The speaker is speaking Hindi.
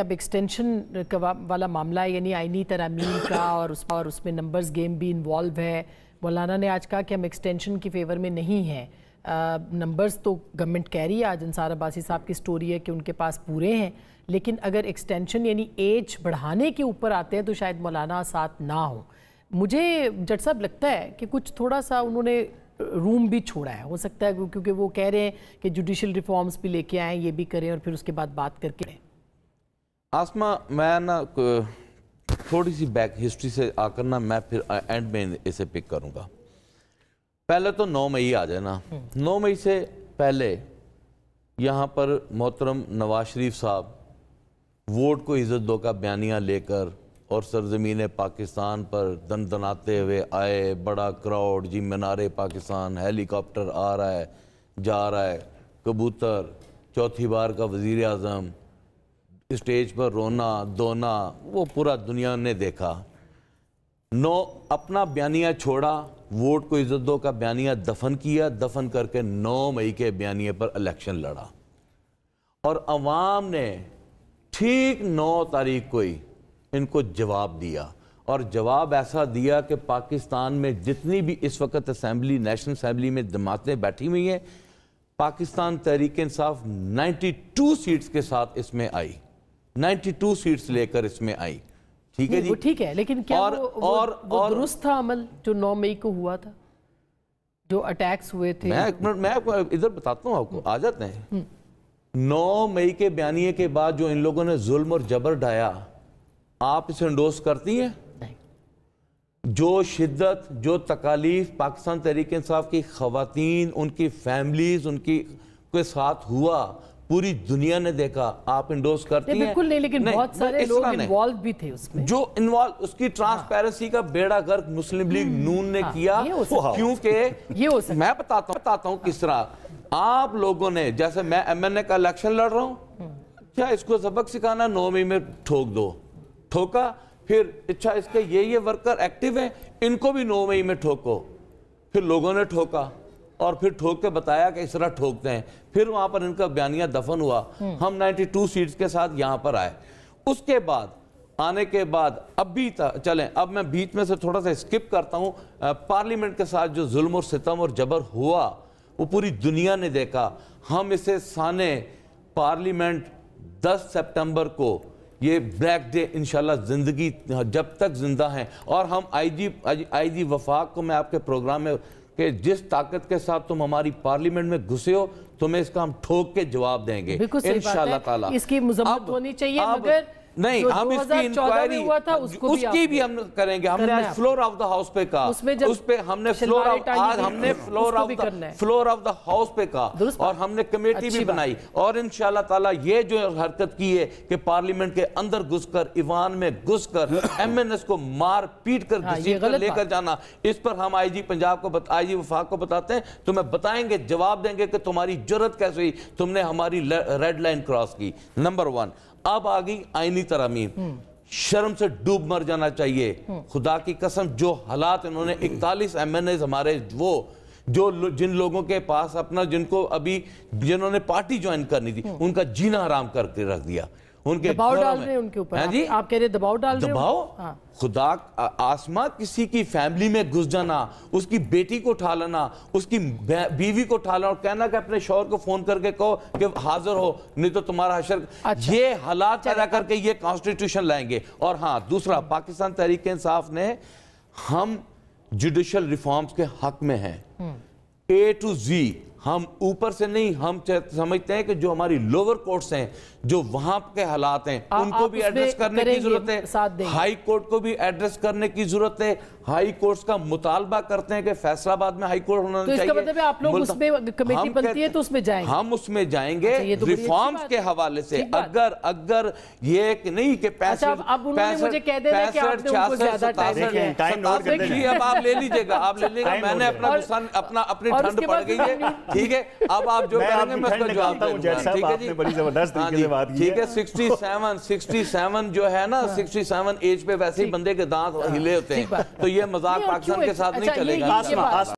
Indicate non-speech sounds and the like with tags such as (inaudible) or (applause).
अब एक्सटेंशन वाला मामला है यानी आईनी तरामीम का और उस और उसमें नंबर्स गेम भी इन्वॉल्व है मौलाना ने आज कहा कि हम एक्सटेंशन की फेवर में नहीं हैं नंबर्स तो गवर्नमेंट कह रही है आज अंसार अब्बासी साहब की स्टोरी है कि उनके पास पूरे हैं लेकिन अगर एक्सटेंशन यानी एज बढ़ाने के ऊपर आते हैं तो शायद मौलाना साथ ना हो मुझे जट साहब लगता है कि कुछ थोड़ा सा उन्होंने रूम भी छोड़ा है हो सकता है क्योंकि वो कह रहे हैं कि जुडिशल रिफॉर्म्स भी लेके आएँ ये भी करें और फिर उसके बाद बात करके आसमा मैं ना थोड़ी सी बैक हिस्ट्री से आकर ना मैं फिर एंड में इसे पिक करूँगा पहले तो नौ मई आ जाए ना हम्म। नौ मई से पहले यहाँ पर मोहतरम नवाज शरीफ साहब वोट को इज़्ज़त दो का बयानिया लेकर और सरजमीन पाकिस्तान पर दन दनाते हुए आए बड़ा क्राउड जी मीनारे पाकिस्तान हेलीकॉप्टर आ रहा है जा रहा है कबूतर चौथी बार का वज़ी अजम स्टेज पर रोना दोना वो पूरा दुनिया ने देखा नो अपना बयानिया छोड़ा वोट को इज्जत दो का बयानिया दफन किया दफन करके 9 मई के बयानिए पर इलेक्शन लड़ा और अवाम ने ठीक 9 तारीख को ही इनको जवाब दिया और जवाब ऐसा दिया कि पाकिस्तान में जितनी भी इस वक्त असम्बली नेशनल असम्बली में जमातें बैठी हुई हैं पाकिस्तान तहरीक इंसाफ 92 सीट्स के साथ इसमें आई 92 सीट्स लेकर इसमें आई ठीक है जी ठीक है लेकिन क्या और, वो, वो, और, वो और दुरुस्त था अमल जो 9 मई को हुआ था जो अटैक्स हुए थे मैं मैं आपको इधर बताता हूँ आपको आ जाते हैं 9 हम्म। मई के बयानिए के बाद जो इन लोगों ने जुल्म और जबर ढाया आप इसे इंडोस करती हैं जो शिद्दत जो तकालीफ पाकिस्तान तहरीक इंसाफ की खातन उनकी फैमिलीज उनकी के साथ हुआ पूरी दुनिया ने देखा आप इंडोर्स करते हैं बिल्कुल नहीं लेकिन नहीं, बहुत सारे लोग इन्वॉल्व भी थे उसमें जो इन्वॉल्व उसकी ट्रांसपेरेंसी हाँ। का बेड़ा गर्क मुस्लिम लीग हम्म। नून ने हाँ, किया क्योंकि ये मैं बताता हूँ बताता हूँ किस तरह आप लोगों ने जैसे मैं एमएनए का इलेक्शन लड़ रहा हूँ हम्म। क्या इसको सबक सिखाना नौ मई में ठोक दो ठोका फिर अच्छा इसके ये ये वर्कर एक्टिव हैं इनको भी नौ मई में ठोको फिर लोगों ने ठोका और फिर ठोक के बताया कि इस तरह ठोकते हैं फिर वहाँ पर इनका बयानिया दफन हुआ हम्म। हम 92 सीट्स के साथ यहाँ पर आए उसके बाद आने के बाद अब भी चलें अब मैं बीच में से थोड़ा सा स्किप करता हूँ पार्लियामेंट के साथ जो जुल्म और सितम और जबर हुआ वो पूरी दुनिया ने देखा हम इसे साने पार्लियामेंट 10 सितंबर को ये ब्लैक डे इनशाला ज़िंदगी जब तक ज़िंदा हैं और हम आईजी आईजी वफाक को मैं आपके प्रोग्राम में कि जिस ताकत के साथ तुम हमारी पार्लियामेंट में घुसे हो तुम्हें इसका हम ठोक के जवाब देंगे इन इसकी मुजम्मत होनी चाहिए मगर नहीं हम इसकी इंक्वायरी उसकी भी, भी हम करेंगे हमने आज फ्लोर ऑफ द हाउस पे कहा उस पे हमने फ्लोर ऑफ आज हमने floor of the floor of the house पे कहा और हमने कमेटी भी बनाई और इन ताला ये जो हरकत की है कि पार्लियामेंट के अंदर घुसकर ईवान में घुसकर एमएनएस (coughs) को मार पीट कर हाँ, लेकर जाना इस पर हम आई पंजाब को जी वफाक को बताते हैं तुम्हें तो बताएंगे जवाब देंगे कि तुम्हारी जरूरत कैसे हुई तुमने हमारी रेड लाइन क्रॉस की नंबर वन अब आ गई आईनी तरामीम शर्म से डूब मर जाना चाहिए खुदा की कसम जो हालात इन्होंने इकतालीस एम एन एज हमारे वो जो जिन लोगों के पास अपना जिनको अभी जिन्होंने पार्टी ज्वाइन करनी थी उनका जीना आराम करके रख दिया उनके हाँ दबाव डाल रहे हैं उनके ऊपर जी आप कह रहे दबाव डाल दबाव हाँ। खुदा आसमा किसी की फैमिली में घुस जाना उसकी बेटी को उठा लेना उसकी बीवी को उठा लेना और कहना कि अपने शोहर को फोन करके कहो कि हाजिर हो नहीं तो तुम्हारा हशर अच्छा। ये हालात पैदा करके ये कॉन्स्टिट्यूशन लाएंगे और हाँ दूसरा पाकिस्तान तहरीक इंसाफ ने हम जुडिशल रिफॉर्म्स के हक में हैं ए टू जी हम ऊपर से नहीं हम समझते हैं कि जो हमारी लोअर कोर्ट्स हैं जो वहां के हालात हैं आ, उनको भी एड्रेस करने की जरूरत है हाई कोर्ट को भी एड्रेस करने की जरूरत है हाई कोर्ट का मुतालबा करते हैं कि फैसलाबाद में हाई कोर्ट होना तो चाहिए मतलब आप लोग उसमें कमेटी बनती है तो उसमें जाएंगे हम उसमें जाएंगे रिफॉर्म्स अच्छा, तो के हवाले से अगर अगर ये नहीं कि पैंसठ अब आप ले लीजिएगा आप ले लीजिएगा मैंने अपना तो अपना अपनी ठंड पड़ गई है ठीक है अब आप जो करेंगे मैं उसका जवाब ठीक है जी बड़ी जबरदस्त हाँ तरीके से बात ठीक है 67 जो है ना सिक्सटी सेवन एज पे वैसे ही बंदे के दांत हाँ। हिले होते हैं तो ये मजाक पाकिस्तान के साथ नहीं अच्छा, चलेगा